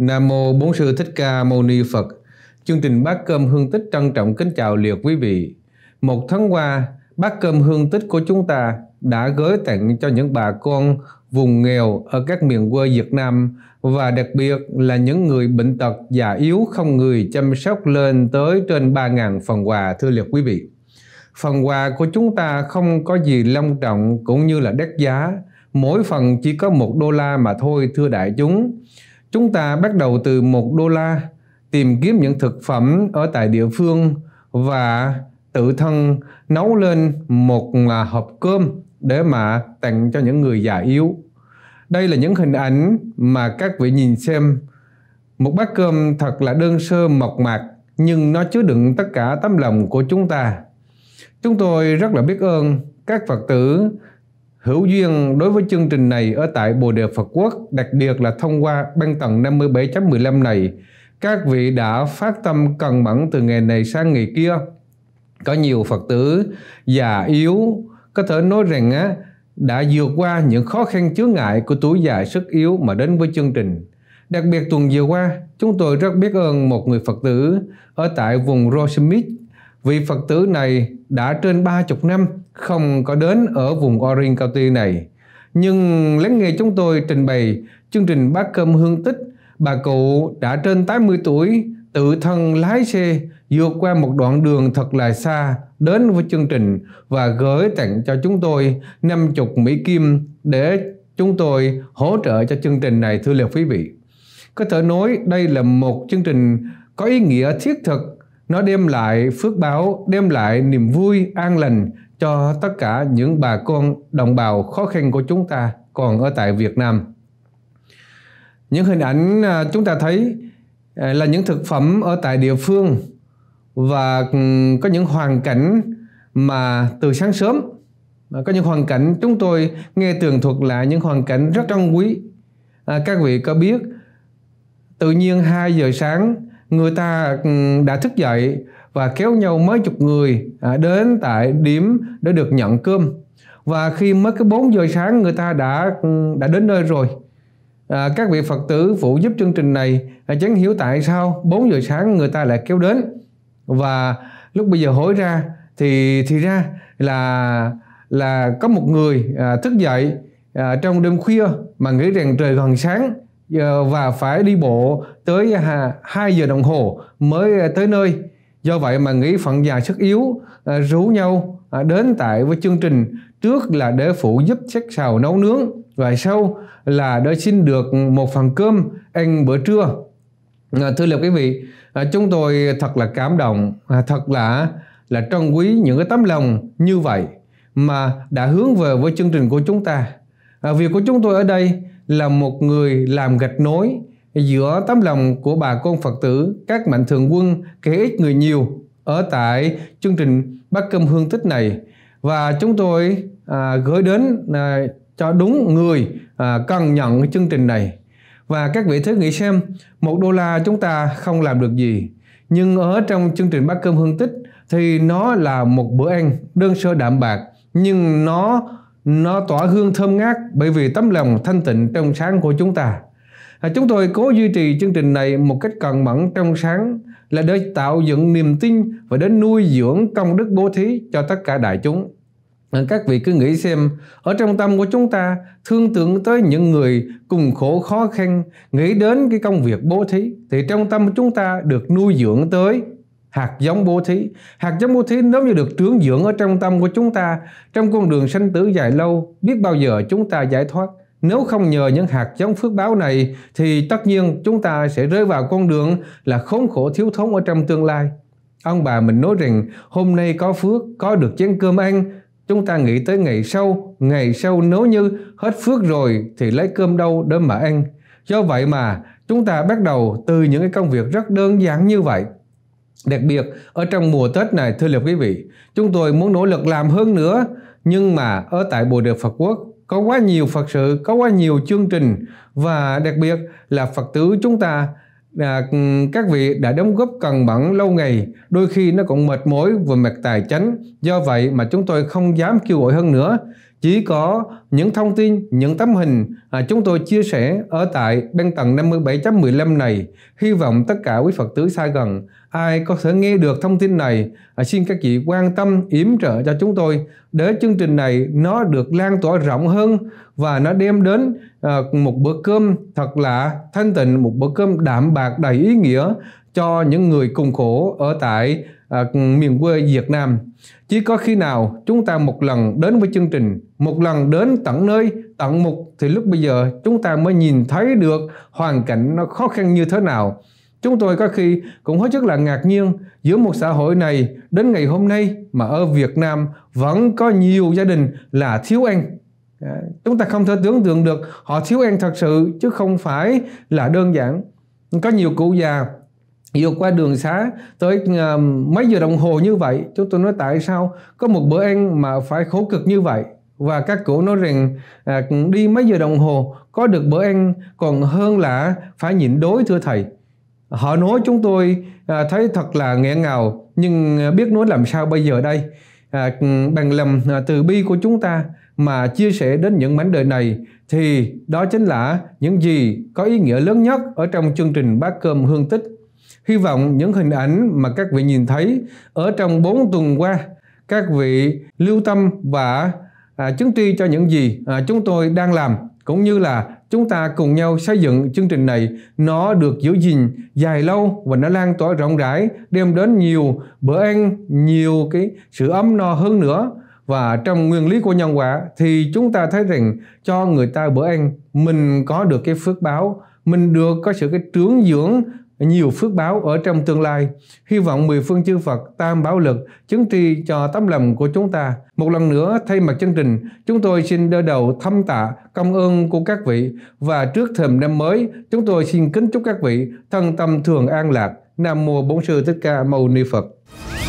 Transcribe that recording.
Nam mô Bốn sư Thích Ca Mâu Ni Phật. Chương trình Bát cơm hương tích trân trọng kính chào liệt quý vị. Một tháng qua, bát cơm hương tích của chúng ta đã gửi tặng cho những bà con vùng nghèo ở các miền quê Việt Nam và đặc biệt là những người bệnh tật già yếu không người chăm sóc lên tới trên 3.000 phần quà thưa liệt quý vị. Phần quà của chúng ta không có gì long trọng cũng như là đắt giá, mỗi phần chỉ có một đô la mà thôi thưa đại chúng. Chúng ta bắt đầu từ một đô la, tìm kiếm những thực phẩm ở tại địa phương và tự thân nấu lên một hộp cơm để mà tặng cho những người già yếu. Đây là những hình ảnh mà các vị nhìn xem. Một bát cơm thật là đơn sơ mộc mạc nhưng nó chứa đựng tất cả tấm lòng của chúng ta. Chúng tôi rất là biết ơn các Phật tử hữu duyên đối với chương trình này ở tại Bồ Đề Phật Quốc, đặc biệt là thông qua băng tầng 57.15 này, các vị đã phát tâm cần mẫn từ nghề này sang nghề kia. Có nhiều Phật tử già yếu, có thể nói rằng á, đã vượt qua những khó khăn chướng ngại của tuổi già sức yếu mà đến với chương trình. Đặc biệt tuần vừa qua, chúng tôi rất biết ơn một người Phật tử ở tại vùng Rosemit, Vị Phật tử này đã trên 30 năm không có đến ở vùng Orange County này. Nhưng lắng nghe chúng tôi trình bày chương trình Bát Cơm Hương Tích, bà cụ đã trên 80 tuổi, tự thân lái xe vượt qua một đoạn đường thật là xa đến với chương trình và gửi tặng cho chúng tôi 50 Mỹ Kim để chúng tôi hỗ trợ cho chương trình này thưa liệu quý vị. Có thể nói đây là một chương trình có ý nghĩa thiết thực nó đem lại phước báo, đem lại niềm vui, an lành cho tất cả những bà con đồng bào khó khăn của chúng ta còn ở tại Việt Nam. Những hình ảnh à, chúng ta thấy à, là những thực phẩm ở tại địa phương và ừ, có những hoàn cảnh mà từ sáng sớm à, có những hoàn cảnh chúng tôi nghe tường thuật lại những hoàn cảnh rất trân quý à, các vị có biết tự nhiên 2 giờ sáng người ta ừ, đã thức dậy và kéo nhau mấy chục người à, đến tại điểm để được nhận cơm và khi mới cái 4 giờ sáng người ta đã ừ, đã đến nơi rồi à, các vị Phật tử phụ giúp chương trình này à, chẳng hiểu tại sao 4 giờ sáng người ta lại kéo đến và lúc bây giờ hối ra thì thì ra là là có một người à, thức dậy à, trong đêm khuya mà nghĩ rằng trời gần sáng và phải đi bộ tới 2 giờ đồng hồ mới tới nơi. Do vậy mà nghĩ phận già sức yếu à, rủ nhau à, đến tại với chương trình trước là để phụ giúp chắc xào nấu nướng và sau là để xin được một phần cơm ăn bữa trưa. À, thưa lập quý vị, chúng tôi thật là cảm động, thật là là trân quý những cái tấm lòng như vậy mà đã hướng về với chương trình của chúng ta. việc của chúng tôi ở đây là một người làm gạch nối giữa tấm lòng của bà con Phật tử, các mạnh thường quân, kể ít người nhiều ở tại chương trình bát Cơm Hương Tích này. Và chúng tôi à, gửi đến à, cho đúng người à, cần nhận chương trình này. Và các vị thứ nghĩ xem, một đô la chúng ta không làm được gì. Nhưng ở trong chương trình Bát Cơm Hương Tích thì nó là một bữa ăn đơn sơ đạm bạc. Nhưng nó nó tỏa hương thơm ngát bởi vì tấm lòng thanh tịnh trong sáng của chúng ta. À, chúng tôi cố duy trì chương trình này một cách cần mẫn trong sáng là để tạo dựng niềm tin và để nuôi dưỡng công đức bố thí cho tất cả đại chúng. À, các vị cứ nghĩ xem, ở trong tâm của chúng ta thương tưởng tới những người cùng khổ khó khăn, nghĩ đến cái công việc bố thí thì trong tâm chúng ta được nuôi dưỡng tới hạt giống bố thí hạt giống bố thí nếu như được trướng dưỡng ở trong tâm của chúng ta trong con đường sanh tử dài lâu biết bao giờ chúng ta giải thoát nếu không nhờ những hạt giống phước báo này thì tất nhiên chúng ta sẽ rơi vào con đường là khốn khổ thiếu thốn ở trong tương lai ông bà mình nói rằng hôm nay có phước có được chén cơm ăn chúng ta nghĩ tới ngày sau ngày sau nếu như hết phước rồi thì lấy cơm đâu để mà ăn do vậy mà chúng ta bắt đầu từ những cái công việc rất đơn giản như vậy Đặc biệt, ở trong mùa Tết này, thưa lập quý vị, chúng tôi muốn nỗ lực làm hơn nữa, nhưng mà ở tại Bồ Đề Phật Quốc có quá nhiều Phật sự, có quá nhiều chương trình và đặc biệt là Phật tử chúng ta à, các vị đã đóng góp cần mẫn lâu ngày đôi khi nó cũng mệt mỏi về mặt tài chính do vậy mà chúng tôi không dám kêu gọi hơn nữa chỉ có những thông tin, những tấm hình à, chúng tôi chia sẻ ở tại bên tầng 57.15 này. Hy vọng tất cả quý Phật tử xa gần, ai có thể nghe được thông tin này, à, xin các chị quan tâm, yểm trợ cho chúng tôi để chương trình này nó được lan tỏa rộng hơn và nó đem đến à, một bữa cơm thật là thanh tịnh, một bữa cơm đạm bạc đầy ý nghĩa cho những người cùng khổ ở tại À, miền quê Việt Nam. Chỉ có khi nào chúng ta một lần đến với chương trình, một lần đến tận nơi, tận mục thì lúc bây giờ chúng ta mới nhìn thấy được hoàn cảnh nó khó khăn như thế nào. Chúng tôi có khi cũng hết sức là ngạc nhiên giữa một xã hội này đến ngày hôm nay mà ở Việt Nam vẫn có nhiều gia đình là thiếu ăn. À, chúng ta không thể tưởng tượng được họ thiếu ăn thật sự chứ không phải là đơn giản. Có nhiều cụ già vượt qua đường xá tới ờ, mấy giờ đồng hồ như vậy chúng tôi nói tại sao có một bữa ăn mà phải khổ cực như vậy và các cụ nói rằng à, đi mấy giờ đồng hồ có được bữa ăn còn hơn là phải nhịn đói thưa thầy họ nói chúng tôi à, thấy thật là nghẹn ngào nhưng biết nói làm sao bây giờ đây à, bằng lòng à, từ bi của chúng ta mà chia sẻ đến những mảnh đời này thì đó chính là những gì có ý nghĩa lớn nhất ở trong chương trình bát cơm hương tích Hy vọng những hình ảnh mà các vị nhìn thấy ở trong 4 tuần qua, các vị lưu tâm và à, chứng tri cho những gì à, chúng tôi đang làm cũng như là chúng ta cùng nhau xây dựng chương trình này nó được giữ gìn dài lâu và nó lan tỏa rộng rãi đem đến nhiều bữa ăn nhiều cái sự ấm no hơn nữa và trong nguyên lý của nhân quả thì chúng ta thấy rằng cho người ta bữa ăn mình có được cái phước báo mình được có sự cái trướng dưỡng nhiều phước báo ở trong tương lai. Hy vọng mười phương chư Phật tam bảo lực chứng tri cho tấm lòng của chúng ta. Một lần nữa thay mặt chương trình, chúng tôi xin đưa đầu thâm tạ công ơn của các vị và trước thềm năm mới, chúng tôi xin kính chúc các vị thân tâm thường an lạc. Nam mô Bổn sư Thích Ca Mâu Ni Phật.